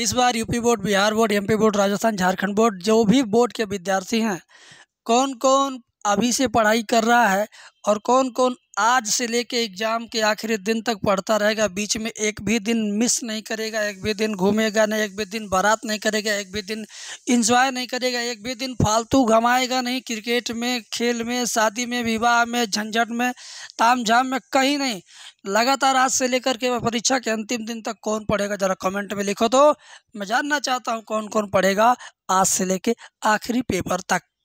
इस बार UP board Bihar board MP board Rajasthan Jharkhand board जो भी बोर्ड के विद्यार्थी हैं कौन कौन अभी से पढ़ाई कर रहा है और कौन कौन आज से लेके एग्ज़ाम के आखिरी दिन तक पढ़ता रहेगा बीच में एक भी दिन मिस नहीं करेगा एक भी दिन घूमेगा नहीं एक भी दिन बारात नहीं करेगा एक भी दिन इंजॉय नहीं करेगा एक भी दिन फालतू घमाएगा नहीं क्रिकेट में खेल में शादी में विवाह में झंझट में ताम झाम में कहीं नहीं लगातार आज से लेकर के परीक्षा के अंतिम दिन तक कौन पढ़ेगा ज़रा कमेंट में लिखो तो मैं जानना चाहता हूँ कौन कौन पढ़ेगा आज से लेके आखिरी पेपर तक